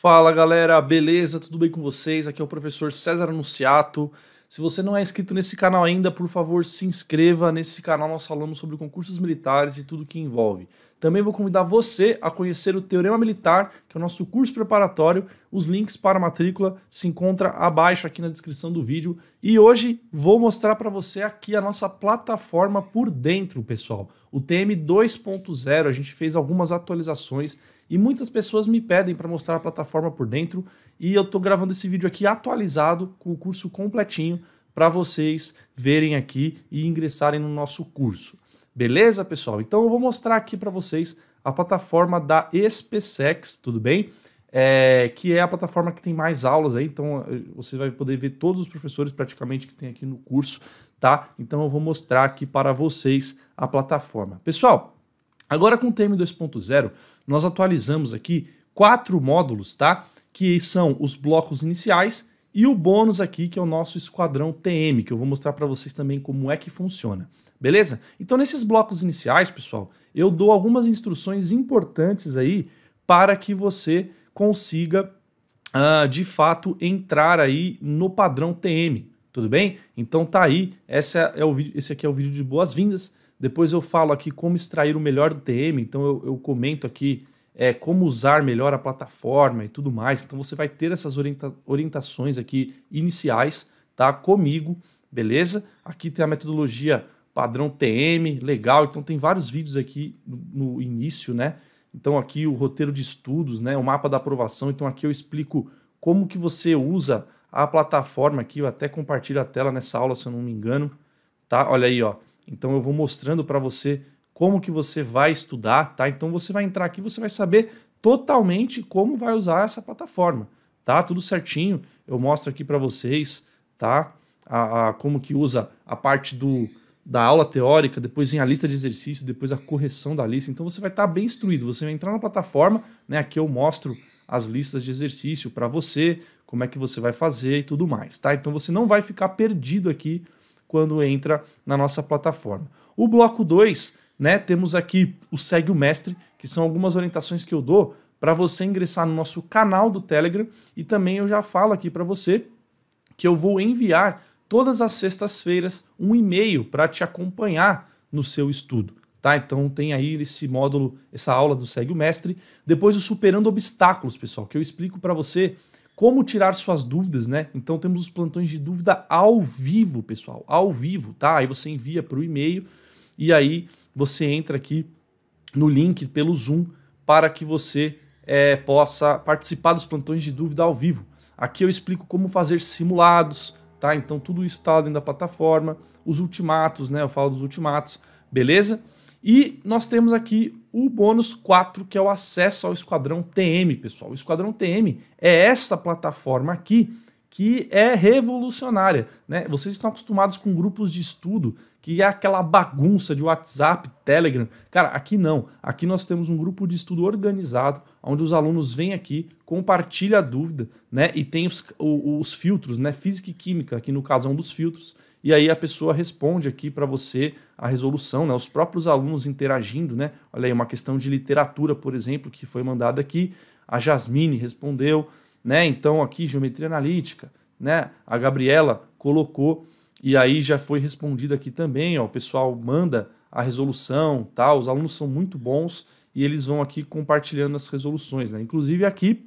Fala galera, beleza? Tudo bem com vocês? Aqui é o professor César Anunciato. Se você não é inscrito nesse canal ainda, por favor, se inscreva. Nesse canal nós falamos sobre concursos militares e tudo que envolve. Também vou convidar você a conhecer o Teorema Militar, que é o nosso curso preparatório. Os links para a matrícula se encontram abaixo aqui na descrição do vídeo. E hoje vou mostrar para você aqui a nossa plataforma por dentro, pessoal. O TM 2.0, a gente fez algumas atualizações e muitas pessoas me pedem para mostrar a plataforma por dentro e eu estou gravando esse vídeo aqui atualizado com o curso completinho para vocês verem aqui e ingressarem no nosso curso. Beleza, pessoal? Então eu vou mostrar aqui para vocês a plataforma da SpaceX, tudo bem? É, que é a plataforma que tem mais aulas aí, então eh, você vai poder ver todos os professores praticamente que tem aqui no curso, tá? Então eu vou mostrar aqui para vocês a plataforma. Pessoal, agora com o TM 2.0, nós atualizamos aqui quatro módulos, tá? Que são os blocos iniciais, e o bônus aqui, que é o nosso esquadrão TM, que eu vou mostrar para vocês também como é que funciona. Beleza? Então, nesses blocos iniciais, pessoal, eu dou algumas instruções importantes aí para que você consiga, uh, de fato, entrar aí no padrão TM. Tudo bem? Então tá aí, esse é, é o vídeo, esse aqui é o vídeo de boas-vindas. Depois eu falo aqui como extrair o melhor do TM, então eu, eu comento aqui é, como usar melhor a plataforma e tudo mais. Então você vai ter essas orienta orientações aqui iniciais, tá? Comigo, beleza? Aqui tem a metodologia padrão TM, legal. Então tem vários vídeos aqui no, no início, né? Então aqui o roteiro de estudos, né? O mapa da aprovação. Então aqui eu explico como que você usa a plataforma aqui. Eu até compartilho a tela nessa aula, se eu não me engano, tá? Olha aí, ó. Então eu vou mostrando para você como que você vai estudar, tá? Então você vai entrar aqui, você vai saber totalmente como vai usar essa plataforma, tá? Tudo certinho, eu mostro aqui para vocês, tá? A, a, como que usa a parte do, da aula teórica, depois vem a lista de exercícios, depois a correção da lista. Então você vai estar tá bem instruído, você vai entrar na plataforma, né? Aqui eu mostro as listas de exercício para você, como é que você vai fazer e tudo mais, tá? Então você não vai ficar perdido aqui quando entra na nossa plataforma. O bloco 2 né, temos aqui o Segue o Mestre, que são algumas orientações que eu dou para você ingressar no nosso canal do Telegram e também eu já falo aqui para você que eu vou enviar todas as sextas-feiras um e-mail para te acompanhar no seu estudo. Tá? Então tem aí esse módulo, essa aula do Segue o Mestre. Depois o Superando Obstáculos, pessoal, que eu explico para você como tirar suas dúvidas, né? Então temos os plantões de dúvida ao vivo, pessoal, ao vivo, tá? Aí você envia para o e-mail e aí você entra aqui no link pelo Zoom para que você é, possa participar dos plantões de dúvida ao vivo. Aqui eu explico como fazer simulados, tá? Então tudo isso está dentro da plataforma, os ultimatos, né? Eu falo dos ultimatos, beleza? E nós temos aqui o bônus 4, que é o acesso ao Esquadrão TM, pessoal. O Esquadrão TM é essa plataforma aqui que é revolucionária. Né? Vocês estão acostumados com grupos de estudo, que é aquela bagunça de WhatsApp, Telegram. Cara, aqui não. Aqui nós temos um grupo de estudo organizado, onde os alunos vêm aqui, compartilham a dúvida, né? E tem os, os, filtros, né? Física e Química, aqui no caso é um dos filtros. E aí a pessoa responde aqui para você a resolução, né? Os próprios alunos interagindo, né? Olha aí, uma questão de literatura, por exemplo, que foi mandada aqui. A Jasmine respondeu né? Então aqui geometria analítica, né? A Gabriela colocou e aí já foi respondida aqui também, ó, o pessoal manda a resolução, tá? Os alunos são muito bons e eles vão aqui compartilhando as resoluções, né? Inclusive aqui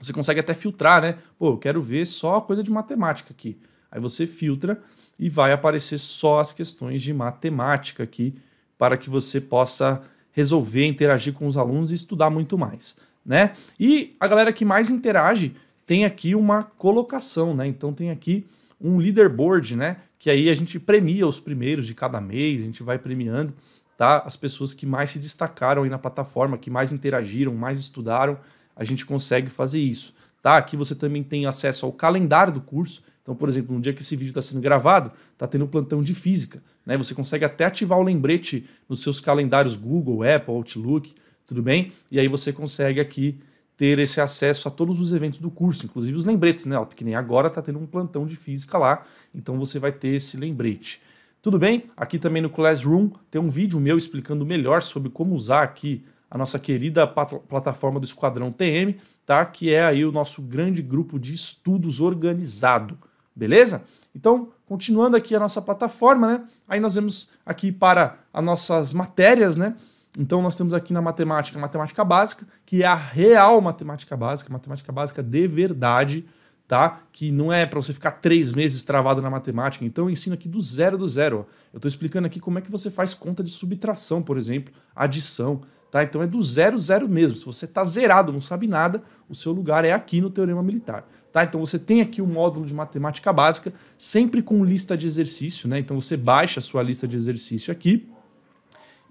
você consegue até filtrar, né? Pô, eu quero ver só coisa de matemática aqui. Aí você filtra e vai aparecer só as questões de matemática aqui para que você possa resolver, interagir com os alunos e estudar muito mais né? E a galera que mais interage tem aqui uma colocação, né? Então tem aqui um leaderboard, né? Que aí a gente premia os primeiros de cada mês, a gente vai premiando, tá? As pessoas que mais se destacaram aí na plataforma, que mais interagiram, mais estudaram, a gente consegue fazer isso, tá? Aqui você também tem acesso ao calendário do curso. Então, por exemplo, no dia que esse vídeo está sendo gravado, está tendo um plantão de física, né? Você consegue até ativar o lembrete nos seus calendários Google, Apple, Outlook tudo bem? E aí você consegue aqui ter esse acesso a todos os eventos do curso, inclusive os lembretes, né? Que nem agora está tendo um plantão de física lá, então você vai ter esse lembrete. Tudo bem? Aqui também no Classroom tem um vídeo meu explicando melhor sobre como usar aqui a nossa querida plataforma do Esquadrão TM, tá? Que é aí o nosso grande grupo de estudos organizado, beleza? Então, continuando aqui a nossa plataforma, né? Aí nós vemos aqui para as nossas matérias, né? Então nós temos aqui na matemática, matemática básica, que é a real matemática básica, matemática básica de verdade, tá? Que não é para você ficar três meses travado na matemática. Então eu ensino aqui do zero do zero. Eu estou explicando aqui como é que você faz conta de subtração, por exemplo, adição, tá? Então é do zero zero mesmo. Se você está zerado, não sabe nada, o seu lugar é aqui no Teorema Militar. Tá? Então você tem aqui o um módulo de matemática básica, sempre com lista de exercício, né? Então você baixa a sua lista de exercício aqui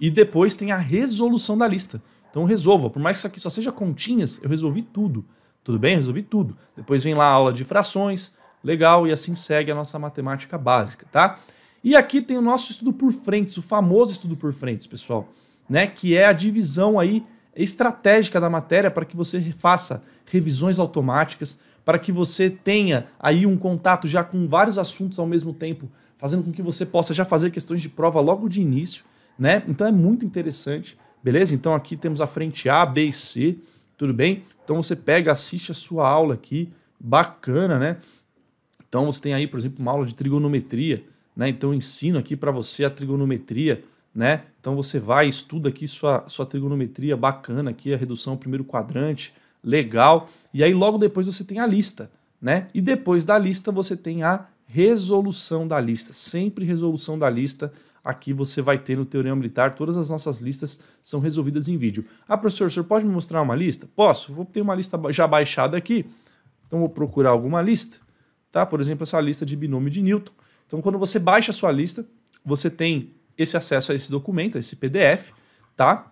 e depois tem a resolução da lista. Então resolva. Por mais que isso aqui só seja continhas, eu resolvi tudo. Tudo bem? Resolvi tudo. Depois vem lá a aula de frações. Legal, e assim segue a nossa matemática básica, tá? E aqui tem o nosso estudo por frentes, o famoso estudo por frentes, pessoal, né? Que é a divisão aí estratégica da matéria para que você faça revisões automáticas, para que você tenha aí um contato já com vários assuntos ao mesmo tempo, fazendo com que você possa já fazer questões de prova logo de início né? Então é muito interessante, beleza? Então aqui temos a frente A, B e C, tudo bem? Então você pega, assiste a sua aula aqui, bacana, né? Então você tem aí, por exemplo, uma aula de trigonometria, né? Então eu ensino aqui para você a trigonometria, né? Então você vai, estuda aqui sua, sua trigonometria bacana aqui, a redução ao primeiro quadrante, legal. E aí logo depois você tem a lista, né? E depois da lista você tem a resolução da lista, sempre resolução da lista aqui você vai ter no Teorema Militar, todas as nossas listas são resolvidas em vídeo. Ah, professor, o senhor pode me mostrar uma lista? Posso, vou ter uma lista já baixada aqui, então vou procurar alguma lista, tá? Por exemplo, essa lista de binômio de Newton. Então, quando você baixa a sua lista, você tem esse acesso a esse documento, a esse PDF, tá?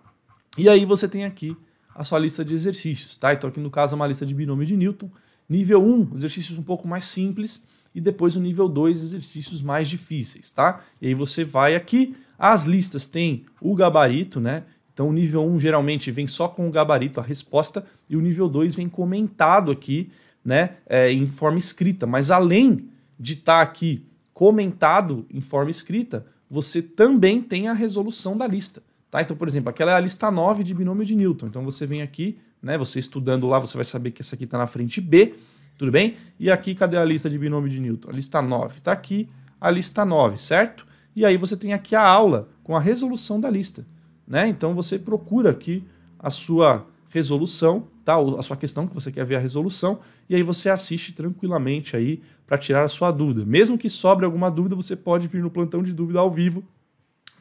E aí você tem aqui a sua lista de exercícios, tá? Então, aqui no caso é uma lista de binômio de Newton, Nível 1, exercícios um pouco mais simples, e depois o nível 2, exercícios mais difíceis, tá? E aí você vai aqui, as listas têm o gabarito, né? Então o nível 1 geralmente vem só com o gabarito, a resposta, e o nível 2 vem comentado aqui, né, é, em forma escrita. Mas além de estar tá aqui comentado em forma escrita, você também tem a resolução da lista. Tá? Então, por exemplo, aquela é a lista 9 de binômio de Newton. Então você vem aqui, né? Você estudando lá, você vai saber que essa aqui está na frente B, tudo bem? E aqui, cadê a lista de binômio de Newton? A lista 9 está aqui, a lista 9, certo? E aí você tem aqui a aula com a resolução da lista. Né? Então você procura aqui a sua resolução, tá? A sua questão que você quer ver a resolução, e aí você assiste tranquilamente aí para tirar a sua dúvida. Mesmo que sobre alguma dúvida, você pode vir no plantão de dúvida ao vivo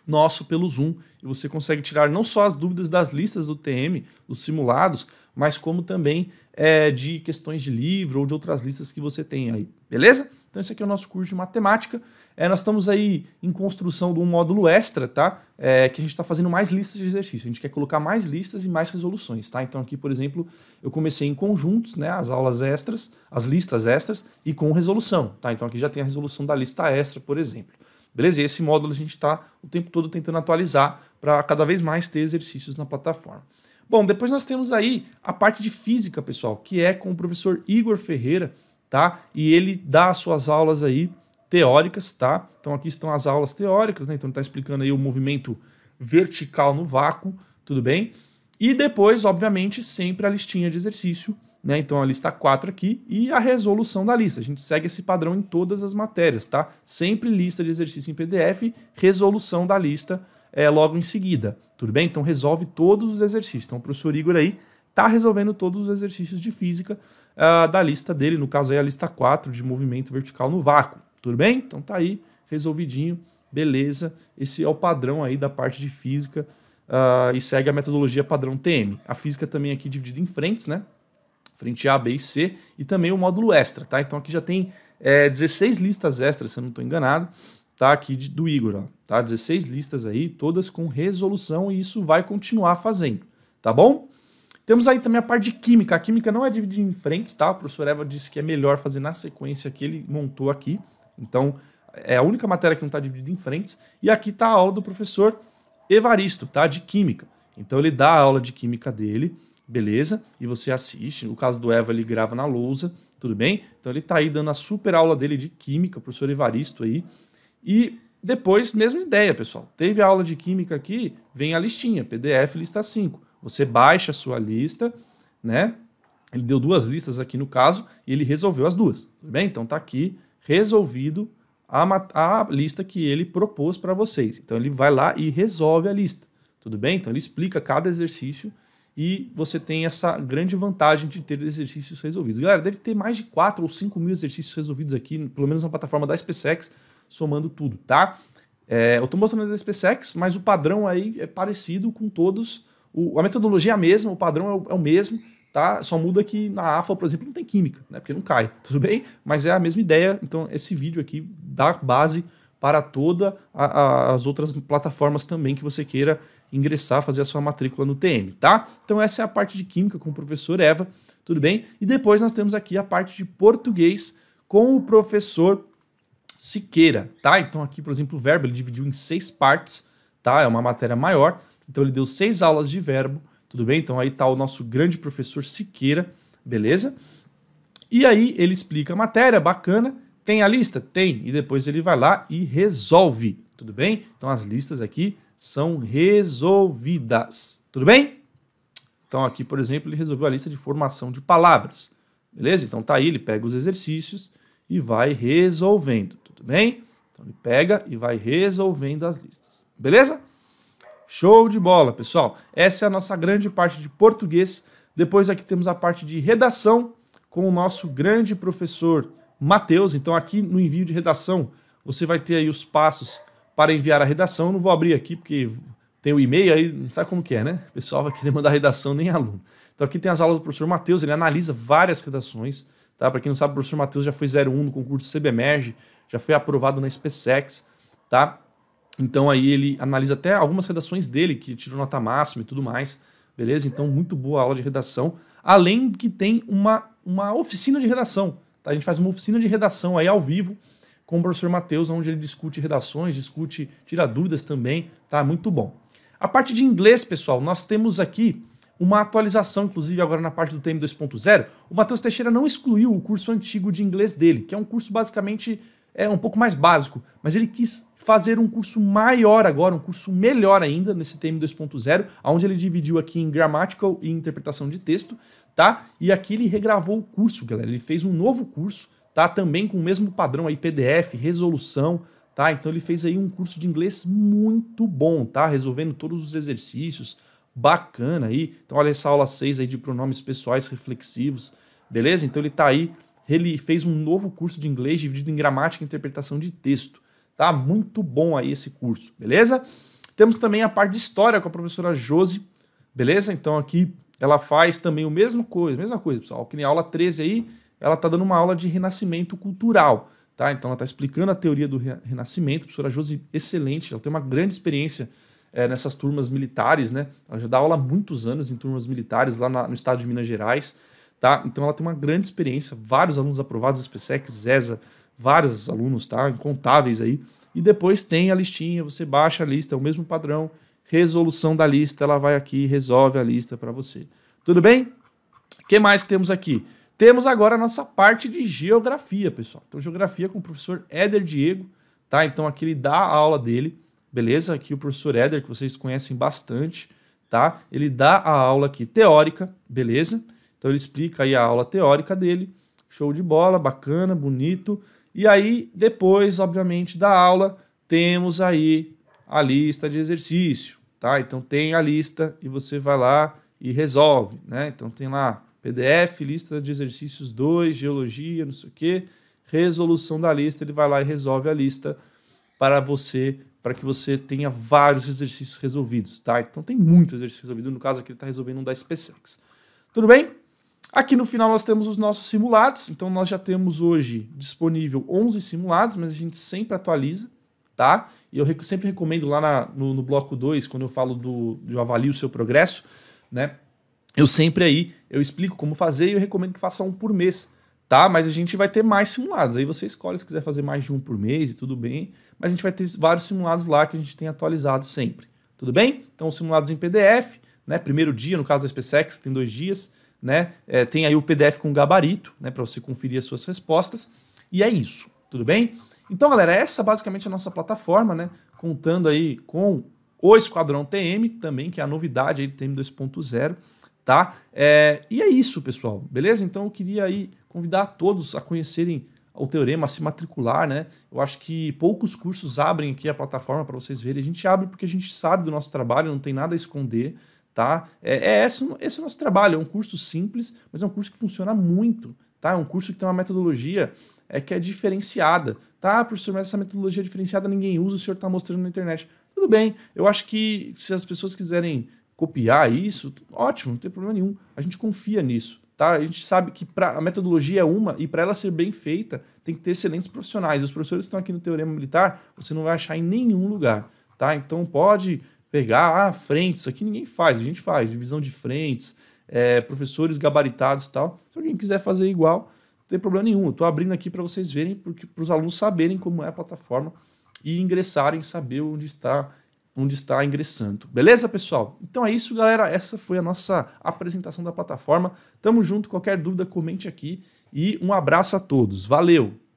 nosso pelo Zoom. E você consegue tirar não só as dúvidas das listas do TM, dos simulados, mas como também é, de questões de livro ou de outras listas que você tem aí, beleza? Então esse aqui é o nosso curso de matemática. É, nós estamos aí em construção de um módulo extra, tá? É, que a gente está fazendo mais listas de exercícios. A gente quer colocar mais listas e mais resoluções, tá? Então aqui, por exemplo, eu comecei em conjuntos, né? As aulas extras, as listas extras e com resolução, tá? Então aqui já tem a resolução da lista extra, por exemplo. Beleza? E esse módulo a gente está o tempo todo tentando atualizar para cada vez mais ter exercícios na plataforma. Bom, depois nós temos aí a parte de física, pessoal, que é com o professor Igor Ferreira, tá? E ele dá as suas aulas aí teóricas, tá? Então aqui estão as aulas teóricas, né? Então ele está explicando aí o movimento vertical no vácuo, tudo bem? E depois, obviamente, sempre a listinha de exercício né? Então a lista 4 aqui e a resolução da lista. A gente segue esse padrão em todas as matérias, tá? Sempre lista de exercício em PDF, resolução da lista é, logo em seguida, tudo bem? Então resolve todos os exercícios. Então o professor Igor aí tá resolvendo todos os exercícios de física uh, da lista dele, no caso aí a lista 4 de movimento vertical no vácuo, tudo bem? Então tá aí resolvidinho, beleza. Esse é o padrão aí da parte de física. Uh, e segue a metodologia padrão TM. A física também é aqui dividida em frentes, né? frente A, B e C, e também o módulo extra, tá? Então aqui já tem é, 16 listas extras, se eu não estou enganado, tá? Aqui de, do Igor, ó, tá? 16 listas aí, todas com resolução, e isso vai continuar fazendo, tá bom? Temos aí também a parte de química. A química não é dividida em frentes, tá? O professor Eva disse que é melhor fazer na sequência que ele montou aqui. Então, é a única matéria que não está dividida em frentes. E aqui está a aula do professor Evaristo, tá? De química. Então, ele dá a aula de química dele beleza? E você assiste. O caso do Eva, ele grava na lousa, tudo bem? Então ele está aí dando a super aula dele de química, professor Evaristo aí. E depois, mesma ideia, pessoal. Teve a aula de química aqui, vem a listinha, PDF lista 5. Você baixa a sua lista, né? Ele deu duas listas aqui no caso e ele resolveu as duas, tudo bem? Então tá aqui resolvido a, a lista que ele propôs para vocês. Então ele vai lá e resolve a lista, tudo bem? Então ele explica cada exercício e você tem essa grande vantagem de ter exercícios resolvidos. Galera, deve ter mais de 4 ou 5 mil exercícios resolvidos aqui, pelo menos na plataforma da SpaceX, somando tudo, tá? É, eu estou mostrando da SpaceX, mas o padrão aí é parecido com todos. O, a metodologia é a mesma, o padrão é o, é o, mesmo, tá? Só muda que na AFA, por exemplo, não tem química, né? Porque não cai, tudo bem? Mas é a mesma ideia. Então, esse vídeo aqui dá base para todas as outras plataformas também que você queira ingressar, fazer a sua matrícula no TM, tá? Então essa é a parte de Química com o professor Eva, tudo bem? E depois nós temos aqui a parte de Português com o professor Siqueira, tá? Então aqui, por exemplo, o verbo ele dividiu em seis partes, tá? É uma matéria maior, então ele deu seis aulas de verbo, tudo bem? Então aí tá o nosso grande professor Siqueira, beleza? E aí ele explica a matéria, bacana, tem a lista? Tem. E depois ele vai lá e resolve, tudo bem? Então as listas aqui são resolvidas. Tudo bem? Então, aqui, por exemplo, ele resolveu a lista de formação de palavras. Beleza? Então, tá aí, ele pega os exercícios e vai resolvendo. Tudo bem? Então, ele pega e vai resolvendo as listas. Beleza? Show de bola, pessoal. Essa é a nossa grande parte de português. Depois aqui temos a parte de redação com o nosso grande professor Matheus. Então aqui no envio de redação você vai ter aí os passos para enviar a redação. Eu não vou abrir aqui porque tem o e-mail aí, não sabe como que é, né? O pessoal vai querer mandar redação, nem aluno. Então aqui tem as aulas do professor Matheus, ele analisa várias redações. Tá? Para quem não sabe, o professor Matheus já foi 01 no concurso CBMerge, já foi aprovado na SPSEX, tá? Então aí ele analisa até algumas redações dele, que tirou nota máxima e tudo mais, beleza? Então muito boa aula de redação, além que tem uma, uma oficina de redação, tá? A gente faz uma oficina de redação aí ao vivo, com o professor Matheus, onde ele discute redações, discute, tira dúvidas também, tá? Muito bom. A parte de inglês, pessoal, nós temos aqui uma atualização, inclusive agora na parte do TM 2.0. O Matheus Teixeira não excluiu o curso antigo de inglês dele, que é um curso basicamente é um pouco mais básico, mas ele quis fazer um curso maior agora, um curso melhor ainda nesse TM 2.0, onde ele dividiu aqui em grammatical e interpretação de texto, tá? E aqui ele regravou o curso, galera. Ele fez um novo curso tá? Também com o mesmo padrão aí PDF, resolução, tá? Então ele fez aí um curso de inglês muito bom, tá? Resolvendo todos os exercícios, bacana aí. Então olha essa aula 6 aí de pronomes pessoais reflexivos, beleza? Então ele tá aí, ele fez um novo curso de inglês dividido em gramática e interpretação de texto, tá? Muito bom aí esse curso, beleza? Temos também a parte de história com a professora Josi, beleza? Então aqui ela faz também o mesmo coisa, mesma coisa, pessoal, que nem a aula 13 aí, ela está dando uma aula de renascimento cultural. Tá? Então, ela está explicando a teoria do renascimento. A professora Josi, excelente, ela tem uma grande experiência é, nessas turmas militares, né? Ela já dá aula há muitos anos em turmas militares lá na, no estado de Minas Gerais, tá? Então, ela tem uma grande experiência, vários alunos aprovados, SPSEC, ZESA, vários alunos, tá? Incontáveis aí. E depois tem a listinha, você baixa a lista, é o mesmo padrão, resolução da lista, ela vai aqui e resolve a lista para você. Tudo bem? O que mais temos aqui? Temos agora a nossa parte de geografia, pessoal. Então, geografia com o professor Éder Diego, tá? Então, aqui ele dá a aula dele, beleza? Aqui o professor Éder, que vocês conhecem bastante, tá? Ele dá a aula aqui teórica, beleza? Então, ele explica aí a aula teórica dele. Show de bola, bacana, bonito. E aí, depois, obviamente, da aula, temos aí a lista de exercício, tá? Então, tem a lista e você vai lá e resolve, né? Então, tem lá PDF, lista de exercícios 2, geologia, não sei o quê, resolução da lista, ele vai lá e resolve a lista para você, para que você tenha vários exercícios resolvidos, tá? Então tem muito exercício resolvido, no caso aqui ele está resolvendo um da SpaceX. Tudo bem? Aqui no final nós temos os nossos simulados, então nós já temos hoje disponível 11 simulados, mas a gente sempre atualiza, tá? E eu sempre recomendo lá na, no, no, bloco 2, quando eu falo do, de avalio o seu progresso, né? Eu sempre aí eu explico como fazer e eu recomendo que faça um por mês, tá? Mas a gente vai ter mais simulados. Aí você escolhe se quiser fazer mais de um por mês e tudo bem. Mas a gente vai ter vários simulados lá que a gente tem atualizado sempre. Tudo bem? Então, simulados em PDF, né? Primeiro dia, no caso da SpaceX, tem dois dias, né? É, tem aí o PDF com gabarito, né? Para você conferir as suas respostas. E é isso, tudo bem? Então, galera, essa é basicamente é a nossa plataforma, né? Contando aí com o Esquadrão TM, também, que é a novidade aí do TM 2.0 tá? É, e é isso, pessoal, beleza? Então eu queria aí convidar todos a conhecerem o teorema, a se matricular, né? Eu acho que poucos cursos abrem aqui a plataforma para vocês verem. A gente abre porque a gente sabe do nosso trabalho, não tem nada a esconder, tá? É, é esse, esse é o nosso trabalho, é um curso simples, mas é um curso que funciona muito, tá? É um curso que tem uma metodologia é, que é diferenciada, tá? Professor, mas essa metodologia é diferenciada ninguém usa, o senhor está mostrando na internet. Tudo bem, eu acho que se as pessoas quiserem copiar isso, ótimo, não tem problema nenhum. A gente confia nisso. Tá? A gente sabe que pra, a metodologia é uma e para ela ser bem feita, tem que ter excelentes profissionais. Os professores que estão aqui no Teorema Militar, você não vai achar em nenhum lugar. Tá? Então pode pegar ah, frente isso aqui ninguém faz, a gente faz, divisão de frentes, é, professores gabaritados e tal. Se alguém quiser fazer igual, não tem problema nenhum. Estou abrindo aqui para vocês verem, para os alunos saberem como é a plataforma e ingressarem, saber onde está onde está ingressando. Beleza, pessoal? Então é isso, galera. Essa foi a nossa apresentação da plataforma. Tamo junto. Qualquer dúvida, comente aqui. E um abraço a todos. Valeu!